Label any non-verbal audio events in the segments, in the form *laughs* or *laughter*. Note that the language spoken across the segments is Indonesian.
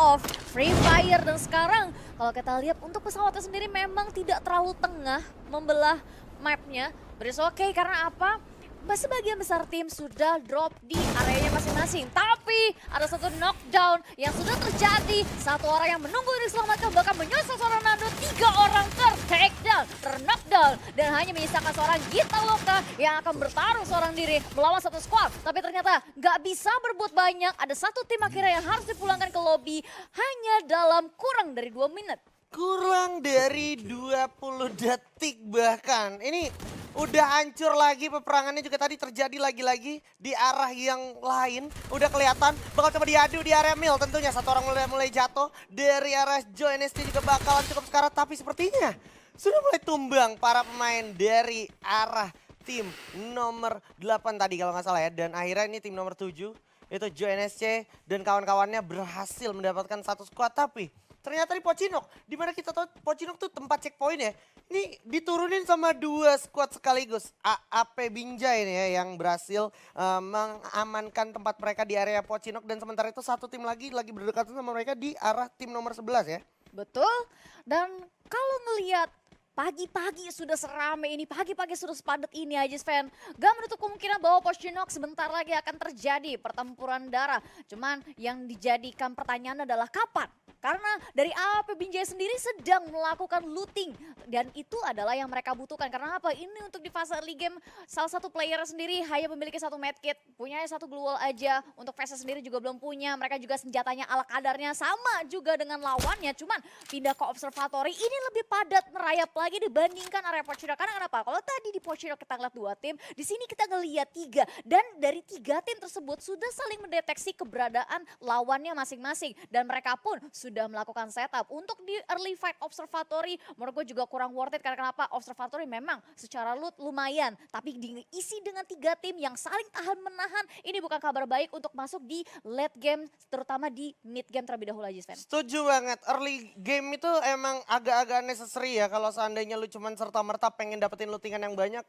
of Free Fire. Dan sekarang kalau kita lihat untuk pesawatnya sendiri memang tidak terlalu tengah membelah mapnya. Beres oke okay karena apa? sebagian besar tim sudah drop di areanya masing-masing. Tapi ada satu knockdown yang sudah terjadi. Satu orang yang menunggu diselamatkan bahkan menyusul seorang Nando. Tiga orang ter takedown, ter knockdown. Dan hanya menyisakan seorang Gita Loka yang akan bertarung seorang diri melawan satu squad. Tapi ternyata nggak bisa berbuat banyak. Ada satu tim akhirnya yang harus dipulangkan ke lobby hanya dalam kurang dari dua menit. Kurang dari 20 detik bahkan. Ini Udah hancur lagi peperangannya juga tadi terjadi lagi-lagi di arah yang lain. Udah kelihatan bakal coba diadu di area Mil tentunya. Satu orang mulai mulai jatuh dari arah Joe NST juga bakalan cukup sekarang Tapi sepertinya sudah mulai tumbang para pemain dari arah tim nomor 8 tadi kalau nggak salah ya. Dan akhirnya ini tim nomor 7 itu Joe NSC dan kawan-kawannya berhasil mendapatkan satu squad tapi Ternyata di Pocinok, di mana kita tahu Pocinok tuh tempat checkpoint ya. Ini diturunin sama dua squad sekaligus. AAP Binjai nih ya yang berhasil uh, mengamankan tempat mereka di area Pocinok dan sementara itu satu tim lagi lagi berdekatan sama mereka di arah tim nomor 11 ya. Betul. Dan kalau ngelihat pagi-pagi sudah seramai ini, pagi-pagi sudah sepadat ini aja Sven. Gak menutup kemungkinan bahwa Pocinok sebentar lagi akan terjadi pertempuran darah. Cuman yang dijadikan pertanyaan adalah kapan karena dari AP Binjai sendiri sedang melakukan looting dan itu adalah yang mereka butuhkan. Karena apa? Ini untuk di fase early game salah satu player sendiri hanya memiliki satu medkit, punya satu glue aja. Untuk fase sendiri juga belum punya. Mereka juga senjatanya ala kadarnya sama juga dengan lawannya. Cuman pindah ke observatory ini lebih padat merayap lagi dibandingkan area Pochino Karena kenapa? Kalau tadi di Pochino kita ngeliat dua tim, di sini kita ngeliat tiga. Dan dari tiga tim tersebut sudah saling mendeteksi keberadaan lawannya masing-masing. Dan mereka pun sudah sudah melakukan setup. Untuk di early fight observatory menurut gue juga kurang worth it karena kenapa observatory memang secara loot lumayan tapi diisi dengan tiga tim yang saling tahan menahan ini bukan kabar baik untuk masuk di late game terutama di mid game terlebih dahulu aja Sven. Setuju banget early game itu emang agak-agak necessary ya kalau seandainya lu cuman serta merta pengen dapetin lootingan yang banyak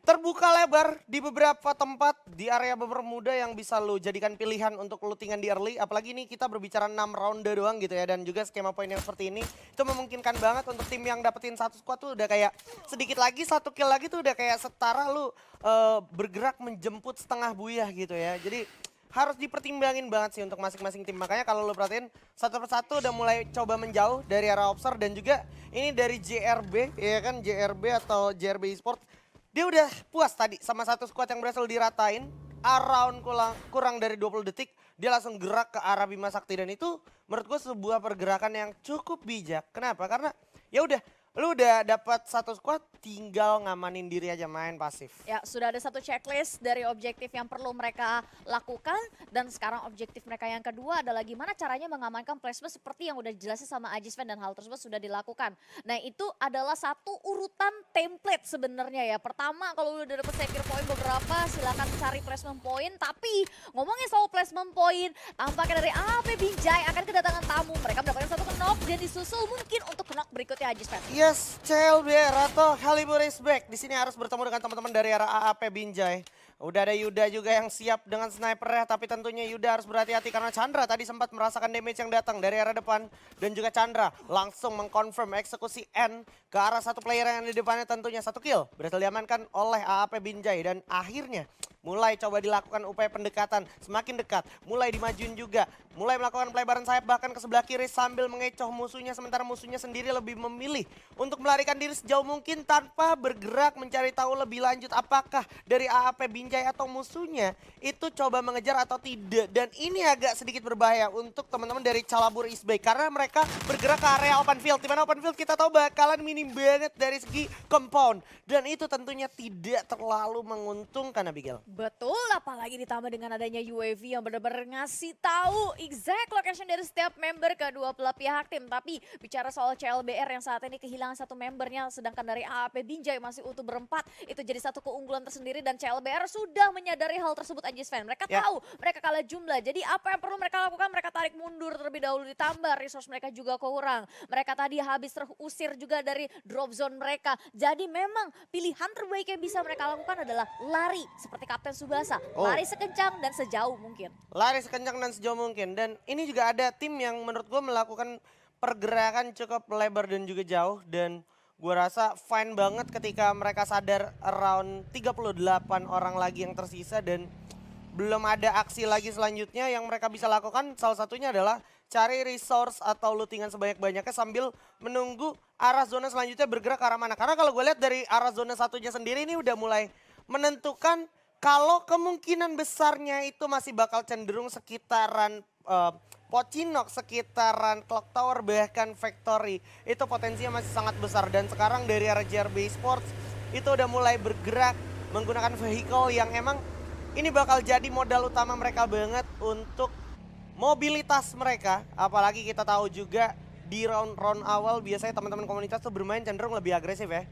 terbuka lebar di beberapa tempat di area bermuda yang bisa lo jadikan pilihan untuk tinggal di early. Apalagi ini kita berbicara 6 round doang gitu ya. Dan juga skema poin yang seperti ini itu memungkinkan banget untuk tim yang dapetin satu squad tuh udah kayak sedikit lagi satu kill lagi tuh udah kayak setara lu uh, bergerak menjemput setengah buyah gitu ya. Jadi harus dipertimbangin banget sih untuk masing-masing tim. Makanya kalau lo perhatiin satu persatu udah mulai coba menjauh dari arah Opser. dan juga ini dari JRB ya kan JRB atau JRB Esports dia udah puas tadi sama satu squad yang berhasil diratain. Around kurang, kurang dari 20 detik. Dia langsung gerak ke arah Bima Sakti. Dan itu menurut gue sebuah pergerakan yang cukup bijak. Kenapa? Karena ya udah lu udah dapat satu squad tinggal ngamanin diri aja main pasif. Ya, sudah ada satu checklist dari objektif yang perlu mereka lakukan dan sekarang objektif mereka yang kedua adalah gimana caranya mengamankan placement seperti yang udah dijelasin sama Ajisven dan hal tersebut sudah dilakukan. Nah, itu adalah satu urutan template sebenarnya ya. Pertama kalau lu udah dapat secure point beberapa silakan cari placement point tapi ngomongin soal placement point tampaknya dari AP Binjai akan kedatangan tamu. Mereka mendapatkan satu knock dan disusul mungkin untuk knock berikutnya Ajisven. Iya, Yes, CLBR atau Halibur is back. Di sini harus bertemu dengan teman-teman dari era AAP Binjai. Udah ada Yuda juga yang siap dengan sniper ya, tapi tentunya Yuda harus berhati-hati karena Chandra tadi sempat merasakan damage yang datang dari arah depan. Dan juga Chandra langsung mengkonfirm eksekusi N ke arah satu player yang di depannya tentunya satu kill. Berhasil diamankan oleh AAP Binjai dan akhirnya mulai coba dilakukan upaya pendekatan semakin dekat mulai dimajuin juga mulai melakukan pelebaran sayap bahkan ke sebelah kiri sambil mengecoh musuhnya sementara musuhnya sendiri lebih memilih untuk melarikan diri sejauh mungkin tanpa bergerak mencari tahu lebih lanjut apakah dari AAP Binjai atau musuhnya itu coba mengejar atau tidak dan ini agak sedikit berbahaya untuk teman-teman dari Calabur East Bay karena mereka bergerak ke area open field di mana open field kita tahu bakalan minim banget dari segi compound dan itu tentunya tidak terlalu menguntungkan Abigail. Betul apalagi ditambah dengan adanya UAV yang benar-benar ngasih tahu exact location dari setiap member kedua belah pihak tim. Tapi bicara soal CLBR yang saat ini kehilangan satu membernya sedangkan dari AAP Binjai masih utuh berempat. Itu jadi satu keunggulan tersendiri dan CLBR sudah menyadari hal tersebut Anjis Fan. Mereka yeah. tahu mereka kalah jumlah. Jadi apa yang perlu mereka lakukan? Mereka tarik mundur terlebih dahulu ditambah resource mereka juga kurang. Mereka tadi habis terusir juga dari drop zone mereka. Jadi memang pilihan terbaik yang bisa mereka lakukan adalah lari seperti Kapten Subasa. Oh. Lari sekencang dan sejauh mungkin. Lari sekencang dan sejauh mungkin dan ini juga ada tim yang menurut gue melakukan pergerakan cukup lebar dan juga jauh dan gue rasa fine banget ketika mereka sadar around 38 orang lagi yang tersisa dan belum ada aksi lagi selanjutnya yang mereka bisa lakukan salah satunya adalah cari resource atau lootingan sebanyak-banyaknya sambil menunggu arah zona selanjutnya bergerak ke arah mana. Karena kalau gue lihat dari arah zona satunya sendiri ini udah mulai menentukan kalau kemungkinan besarnya itu masih bakal cenderung sekitaran uh, eh, Pocinok sekitaran Clock Tower bahkan Factory itu potensinya masih sangat besar dan sekarang dari arah JRB Sports itu udah mulai bergerak menggunakan vehicle yang emang ini bakal jadi modal utama mereka banget untuk mobilitas mereka apalagi kita tahu juga di round round awal biasanya teman-teman komunitas tuh bermain cenderung lebih agresif ya.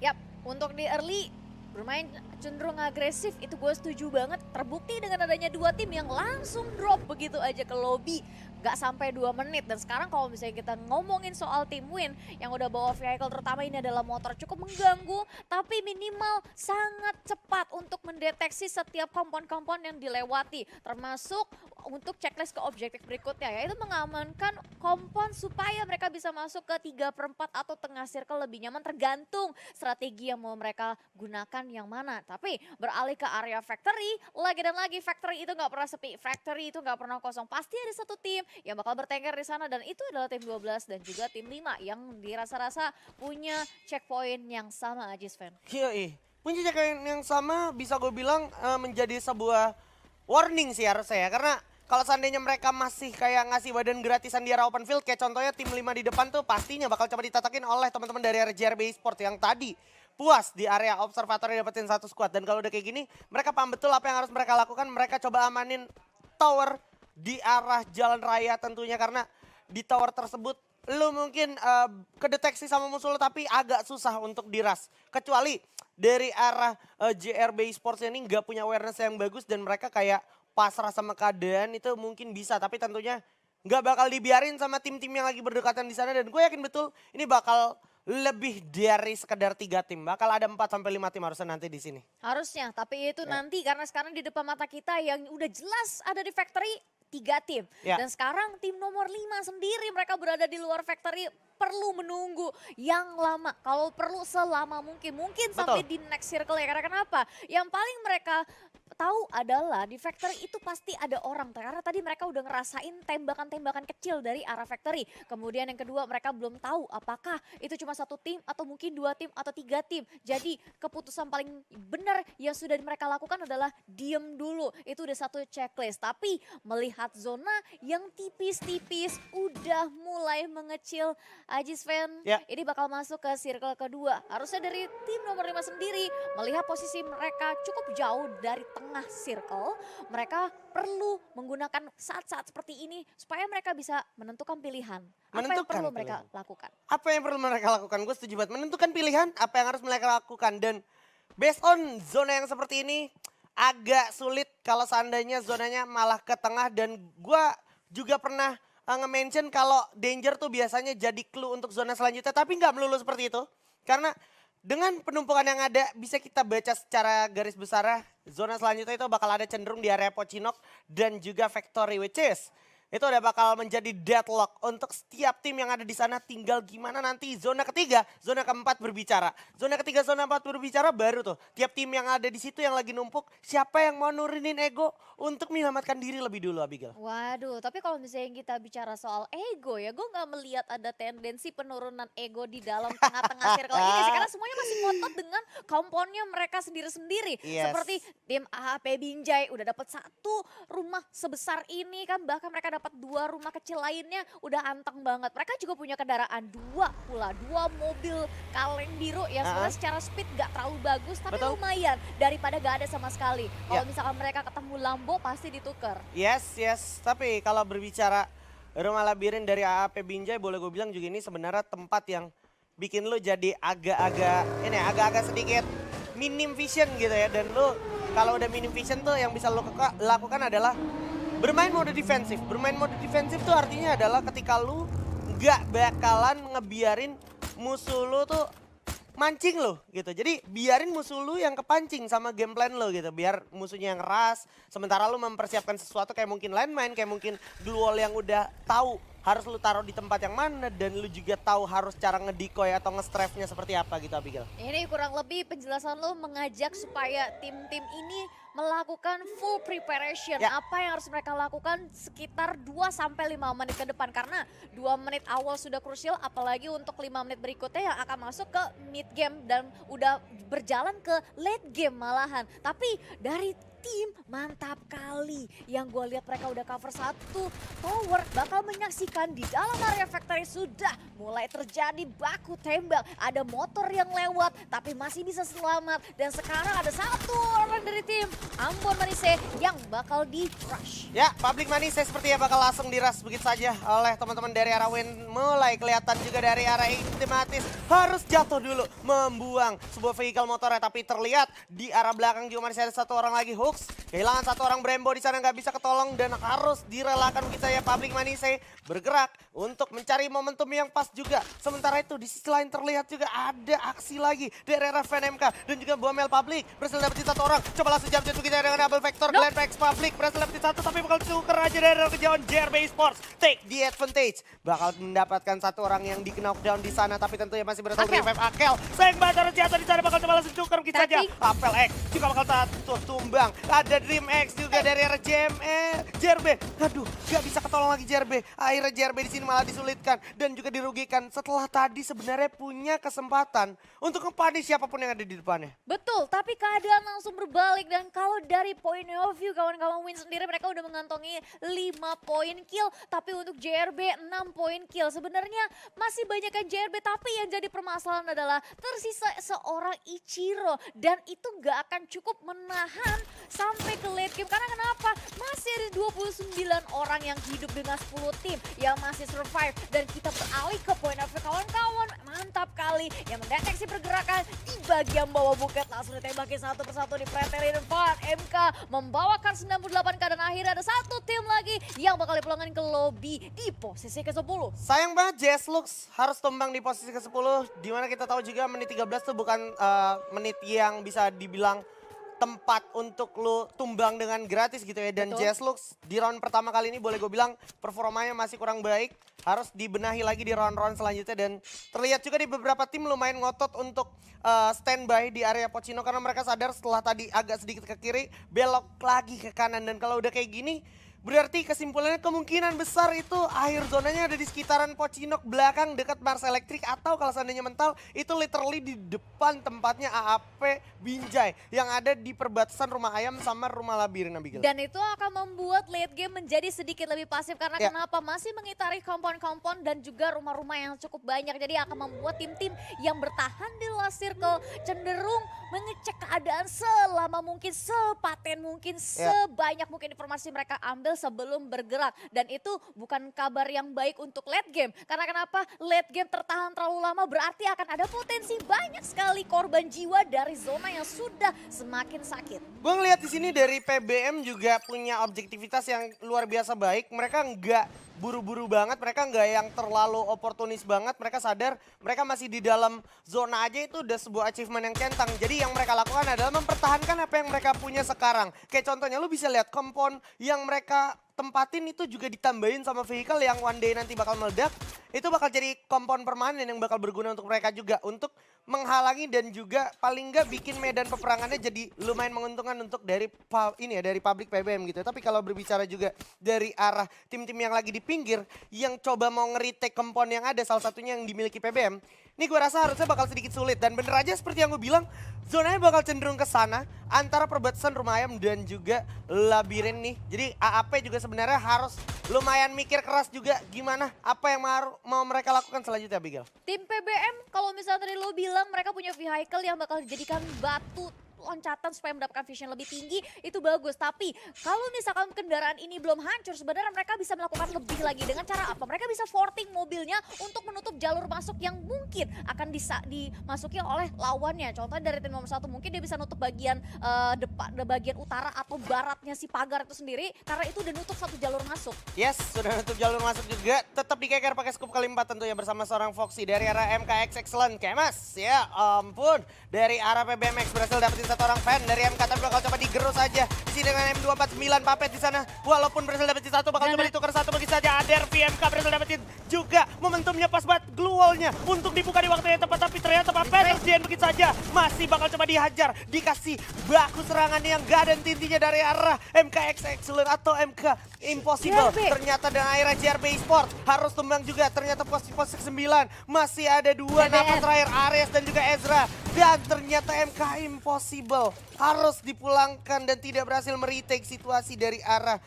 Yap, untuk di early bermain cenderung agresif itu gue setuju banget terbukti dengan adanya dua tim yang langsung drop begitu aja ke lobby gak sampai dua menit dan sekarang kalau misalnya kita ngomongin soal tim win yang udah bawa vehicle terutama ini adalah motor cukup mengganggu tapi minimal sangat cepat untuk mendeteksi setiap kompon-kompon yang dilewati termasuk untuk checklist ke objektif berikutnya yaitu mengamankan kompon supaya mereka bisa masuk ke tiga per 4 atau tengah circle lebih nyaman tergantung strategi yang mau mereka gunakan yang mana tapi beralih ke area factory, lagi dan lagi factory itu nggak pernah sepi. Factory itu nggak pernah kosong. Pasti ada satu tim yang bakal bertengger di sana dan itu adalah tim 12 dan juga tim 5 yang dirasa-rasa punya checkpoint yang sama Ajis Fan. Iya, punya checkpoint yang sama bisa gue bilang uh, menjadi sebuah warning sih harusnya saya karena kalau seandainya mereka masih kayak ngasih badan gratisan di arah open field, kayak contohnya tim lima di depan tuh pastinya bakal coba ditatakin oleh teman-teman dari RJRB Sport yang tadi puas di area observatory dapetin satu squad. Dan kalau udah kayak gini, mereka paham betul apa yang harus mereka lakukan. Mereka coba amanin tower di arah jalan raya tentunya karena di tower tersebut lu mungkin uh, kedeteksi sama musuh lu tapi agak susah untuk diras. Kecuali dari arah uh, eh, JRB Sports ini nggak punya awareness yang bagus dan mereka kayak pasrah sama keadaan itu mungkin bisa tapi tentunya nggak bakal dibiarin sama tim-tim yang lagi berdekatan di sana dan gue yakin betul ini bakal lebih dari sekedar tiga tim. Bakal ada empat sampai lima tim harusnya nanti di sini. Harusnya, tapi itu ya. nanti karena sekarang di depan mata kita yang udah jelas ada di factory tiga tim. Ya. Dan sekarang tim nomor lima sendiri mereka berada di luar factory perlu menunggu yang lama. Kalau perlu selama mungkin. Mungkin Betul. sampai di next circle ya. Karena kenapa? Yang paling mereka tahu adalah di factory itu pasti ada orang karena tadi mereka udah ngerasain tembakan-tembakan kecil dari arah factory. Kemudian yang kedua mereka belum tahu apakah itu cuma satu tim atau mungkin dua tim atau tiga tim. Jadi keputusan paling benar yang sudah mereka lakukan adalah diem dulu. Itu udah satu checklist. Tapi melihat zona yang tipis-tipis udah mulai mengecil Ajis Fan ya. ini bakal masuk ke circle kedua. Harusnya dari tim nomor lima sendiri melihat posisi mereka cukup jauh dari tengah circle. Mereka perlu menggunakan saat-saat seperti ini supaya mereka bisa menentukan pilihan. Menentukan yang perlu pilihan. mereka lakukan? Apa yang perlu mereka lakukan? Gue setuju banget. Menentukan pilihan apa yang harus mereka lakukan. Dan based on zona yang seperti ini agak sulit kalau seandainya zonanya malah ke tengah. Dan gue juga pernah uh, nge-mention kalau danger tuh biasanya jadi clue untuk zona selanjutnya, tapi nggak melulu seperti itu. Karena dengan penumpukan yang ada bisa kita baca secara garis besar zona selanjutnya itu bakal ada cenderung di area Pocinok dan juga Factory which is itu udah bakal menjadi deadlock untuk setiap tim yang ada di sana tinggal gimana nanti zona ketiga, zona keempat berbicara. Zona ketiga, zona keempat berbicara baru tuh. Tiap tim yang ada di situ yang lagi numpuk, siapa yang mau nurunin ego untuk menyelamatkan diri lebih dulu Abigail? Waduh, tapi kalau misalnya kita bicara soal ego ya, gue gak melihat ada tendensi penurunan ego di dalam tengah-tengah *laughs* circle ini sih. Karena semuanya masih ngotot dengan komponnya mereka sendiri-sendiri. Yes. Seperti tim AHP Binjai udah dapat satu rumah sebesar ini kan bahkan mereka dapat dapat dua rumah kecil lainnya udah anteng banget. Mereka juga punya kendaraan dua pula, dua mobil kaleng biru ya sebenarnya uh -huh. secara speed gak terlalu bagus tapi Betul. lumayan daripada gak ada sama sekali. Kalau yeah. misalkan mereka ketemu Lambo pasti ditukar. Yes, yes. Tapi kalau berbicara rumah labirin dari AAP Binjai boleh gue bilang juga ini sebenarnya tempat yang bikin lo jadi agak-agak ini agak-agak sedikit minim vision gitu ya dan lo kalau udah minim vision tuh yang bisa lo lakukan adalah bermain mode defensif bermain mode defensif tuh artinya adalah ketika lu nggak bakalan ngebiarin musuh lu tuh mancing lo gitu. Jadi biarin musuh lu yang kepancing sama game plan lo gitu. Biar musuhnya yang keras. Sementara lu mempersiapkan sesuatu kayak mungkin main, kayak mungkin duel yang udah tahu harus lu taruh di tempat yang mana dan lu juga tahu harus cara ngedikoy atau nge-strafe-nya seperti apa gitu Abigail. Ini kurang lebih penjelasan lu mengajak supaya tim-tim ini melakukan full preparation. Ya. Apa yang harus mereka lakukan sekitar 2 sampai 5 menit ke depan karena 2 menit awal sudah krusial apalagi untuk 5 menit berikutnya yang akan masuk ke mid game dan udah berjalan ke late game malahan. Tapi dari tim mantap kali. Yang gue lihat mereka udah cover satu tower bakal menyaksikan di dalam area factory sudah mulai terjadi baku tembak. Ada motor yang lewat tapi masih bisa selamat. Dan sekarang ada satu orang dari tim Ambon Manise yang bakal di crush. Ya, Public Manise sepertinya bakal langsung diras begitu saja oleh teman-teman dari arah Win. Mulai kelihatan juga dari arah Intimatis harus jatuh dulu membuang sebuah vehicle motornya. Tapi terlihat di arah belakang juga masih ada satu orang lagi. Hook Lux. Kehilangan satu orang Brembo di sana nggak bisa ketolong dan harus direlakan kita ya Public Manise bergerak untuk mencari momentum yang pas juga. Sementara itu di sisi lain terlihat juga ada aksi lagi dari arah FNMK dan juga Buamel Public. Berhasil dapetin satu orang. Coba langsung jam kita dengan double vector. Nope. Glenn Pax Public berhasil dapetin satu tapi bakal cukur aja dari arah kejauhan JRB Sports. Take the advantage. Bakal mendapatkan satu orang yang di knockdown di sana tapi tentunya masih berhasil revive Akel. Sayang banget jatuh di sana bakal coba langsung cukur kita aja. Apel X juga bakal tumbang ada Dream X juga eh. dari RJML. JRB. aduh gak bisa ketolong lagi JRB. Akhirnya JRB di sini malah disulitkan dan juga dirugikan setelah tadi sebenarnya punya kesempatan untuk kepani siapapun yang ada di depannya. Betul, tapi keadaan langsung berbalik dan kalau dari point of view kawan-kawan Win sendiri mereka udah mengantongi 5 poin kill tapi untuk JRB 6 poin kill. Sebenarnya masih banyak yang JRB tapi yang jadi permasalahan adalah tersisa seorang Ichiro dan itu gak akan cukup menahan sampai ke late game. Karena kenapa? Masih ada 29 orang yang hidup dengan 10 tim yang masih survive. Dan kita beralih ke point of view kawan-kawan. Mantap kali yang mendeteksi pergerakan di bagian bawah buket. Langsung ditembaki satu persatu di Preterin depan. MK membawakan 98 keadaan akhir. akhirnya ada satu tim lagi yang bakal dipulangkan ke lobby di posisi ke-10. Sayang banget jess Lux harus tumbang di posisi ke-10. Dimana kita tahu juga menit 13 itu bukan uh, menit yang bisa dibilang tempat untuk lu tumbang dengan gratis gitu ya. Dan Betul. Jazz Lux di round pertama kali ini boleh gue bilang performanya masih kurang baik. Harus dibenahi lagi di round-round selanjutnya. Dan terlihat juga di beberapa tim lumayan ngotot untuk uh, standby di area Pocino. Karena mereka sadar setelah tadi agak sedikit ke kiri, belok lagi ke kanan. Dan kalau udah kayak gini Berarti kesimpulannya kemungkinan besar itu akhir zonanya ada di sekitaran Pocinok belakang dekat Mars Electric atau kalau seandainya mental itu literally di depan tempatnya AAP Binjai yang ada di perbatasan rumah ayam sama rumah labirin Abigail. Dan itu akan membuat late game menjadi sedikit lebih pasif karena ya. kenapa masih mengitari kompon-kompon dan juga rumah-rumah yang cukup banyak. Jadi akan membuat tim-tim yang bertahan di last circle cenderung mengecek keadaan selama mungkin sepaten mungkin ya. sebanyak mungkin informasi mereka ambil sebelum bergerak. Dan itu bukan kabar yang baik untuk late game. Karena kenapa late game tertahan terlalu lama berarti akan ada potensi banyak sekali korban jiwa dari zona yang sudah semakin sakit. Gue ngeliat di sini dari PBM juga punya objektivitas yang luar biasa baik. Mereka nggak buru-buru banget, mereka nggak yang terlalu oportunis banget. Mereka sadar mereka masih di dalam zona aja itu udah sebuah achievement yang centang. Jadi yang mereka lakukan adalah mempertahankan apa yang mereka punya sekarang. Kayak contohnya lu bisa lihat kompon yang mereka tempatin itu juga ditambahin sama vehicle yang one day nanti bakal meledak itu bakal jadi kompon permanen yang bakal berguna untuk mereka juga untuk menghalangi dan juga paling nggak bikin medan peperangannya jadi lumayan menguntungkan untuk dari ini ya dari publik PBM gitu. Tapi kalau berbicara juga dari arah tim-tim yang lagi di pinggir yang coba mau ngeritek kompon yang ada salah satunya yang dimiliki PBM ini gue rasa harusnya bakal sedikit sulit. Dan bener aja seperti yang gue bilang, zonanya bakal cenderung ke sana antara perbatasan rumah ayam dan juga labirin nih. Jadi AAP juga sebenarnya harus lumayan mikir keras juga gimana apa yang mau mereka lakukan selanjutnya Bigel. Tim PBM kalau misalnya tadi lo bilang mereka punya vehicle yang bakal dijadikan batu loncatan supaya mendapatkan vision lebih tinggi itu bagus. Tapi kalau misalkan kendaraan ini belum hancur sebenarnya mereka bisa melakukan lebih lagi dengan cara apa? Mereka bisa forting mobilnya untuk menutup jalur masuk yang mungkin akan bisa dimasuki oleh lawannya. Contohnya dari tim nomor satu mungkin dia bisa nutup bagian uh, depan, bagian utara atau baratnya si pagar itu sendiri karena itu udah nutup satu jalur masuk. Yes, sudah nutup jalur masuk juga. Tetap dikeker pakai scoop kali empat tentunya bersama seorang Foxy dari arah MKX Excellent. Kemas, ya ampun. Dari arah PBMX berhasil dapetin satu orang fan dari MK tapi bakal coba digerus aja. Di sini dengan M249 Papet di sana. Walaupun berhasil dapetin satu bakal coba nah, nah. ditukar satu bagi saja. Ader VMK berhasil dapetin juga momentumnya pas banget gluolnya untuk dibuka di waktu yang tepat tapi ternyata Papet terjadi begitu saja. Masih bakal coba dihajar, dikasih baku serangan yang gak ada intinya dari arah MKX Excellent atau MK Impossible. JRB. Iya, ternyata dan akhirnya JRB Esport harus tumbang juga. Ternyata posisi-posisi ke-9. Masih ada dua iya, napas terakhir. Ares dan juga Ezra. Dan ternyata MK Impossible harus dipulangkan dan tidak berhasil meretake situasi dari arah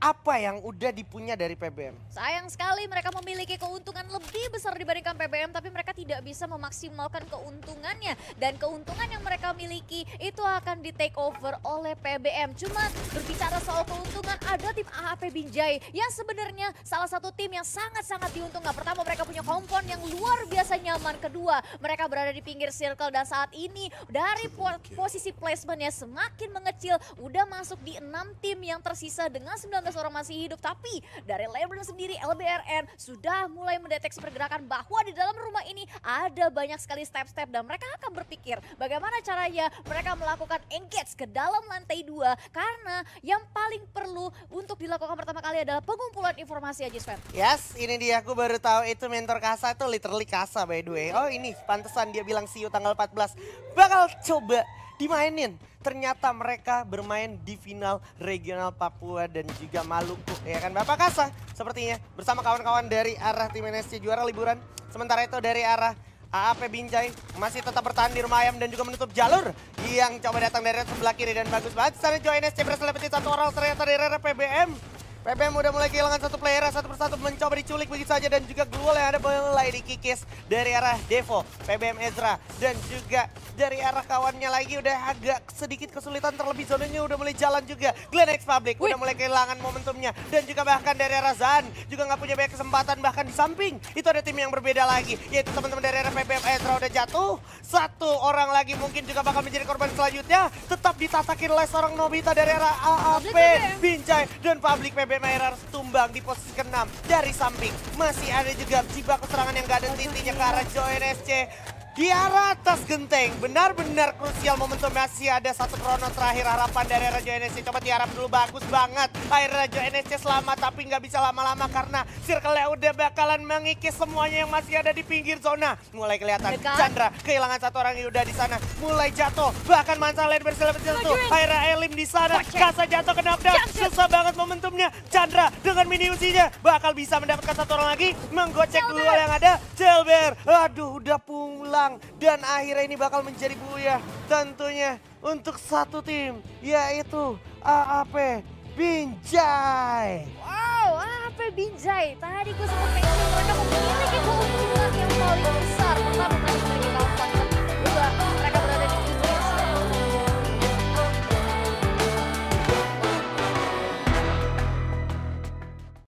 apa yang udah dipunya dari PBM? Sayang sekali mereka memiliki keuntungan lebih besar dibandingkan PBM tapi mereka tidak bisa memaksimalkan keuntungannya dan keuntungan yang mereka miliki itu akan di take over oleh PBM. Cuma berbicara soal keuntungan ada tim AHP Binjai yang sebenarnya salah satu tim yang sangat-sangat diuntungkan. Pertama mereka punya kompon yang luar biasa nyaman. Kedua mereka berada di pinggir circle dan saat ini dari po posisi placementnya semakin mengecil udah masuk di enam tim yang tersisa dengan 19 jika seorang masih hidup. Tapi dari Lebron sendiri LBRN sudah mulai mendeteksi pergerakan bahwa di dalam rumah ini ada banyak sekali step-step dan mereka akan berpikir bagaimana caranya mereka melakukan engage ke dalam lantai dua karena yang paling perlu untuk dilakukan pertama kali adalah pengumpulan informasi aja Sven. Yes, ini dia aku baru tahu itu mentor Kasa itu literally Kasa by the way. Oh ini pantesan dia bilang siu tanggal 14 bakal coba dimainin. Ternyata mereka bermain di final regional Papua dan juga Maluku. Ya kan Bapak Kasa sepertinya bersama kawan-kawan dari arah tim NSC juara liburan. Sementara itu dari arah AAP Binjai masih tetap bertahan di rumah ayam dan juga menutup jalur yang coba datang dari sebelah kiri dan bagus banget. Sana join NSC berhasil dapetin satu orang ternyata dari RPBM. PBM. PPM udah mulai kehilangan satu player satu persatu mencoba diculik begitu saja dan juga Gluel yang ada mulai dikikis dari arah Devo, PBM Ezra dan juga dari arah kawannya lagi udah agak sedikit kesulitan terlebih zonanya udah mulai jalan juga. Glenn X Public Wih. udah mulai kehilangan momentumnya dan juga bahkan dari arah Zan juga nggak punya banyak kesempatan bahkan di samping itu ada tim yang berbeda lagi yaitu teman-teman dari arah PBM Ezra udah jatuh satu orang lagi mungkin juga bakal menjadi korban selanjutnya tetap ditatakin oleh seorang Nobita dari arah AAP, ya? Binjai dan Public PBM Mayer harus tumbang di posisi ke-6 dari samping. Masih ada juga jibak serangan yang gak ada intinya ke arah Joy SC. Kiara atas genteng, benar-benar krusial momentum masih ada satu krono terakhir harapan dari Raja NSC. Coba diharap dulu bagus banget. air Raja NSC selamat tapi nggak bisa lama-lama karena circle-nya udah bakalan mengikis semuanya yang masih ada di pinggir zona. Mulai kelihatan Dekat. Chandra kehilangan satu orang yang udah di sana. Mulai jatuh, bahkan Mansa lain bersilat-silat tuh. Aira Elim di sana, Kasa jatuh ke knockdown. Susah banget momentumnya. Chandra dengan mini usinya bakal bisa mendapatkan satu orang lagi. Menggocek dua yang ada. Jelber, aduh udah pula dan akhirnya ini bakal menjadi buaya tentunya untuk satu tim yaitu AAP Binjai. Wow, AAP Binjai. Tadi gue sempat pengen mereka memiliki keunggulan yang paling besar pertarungan sebagai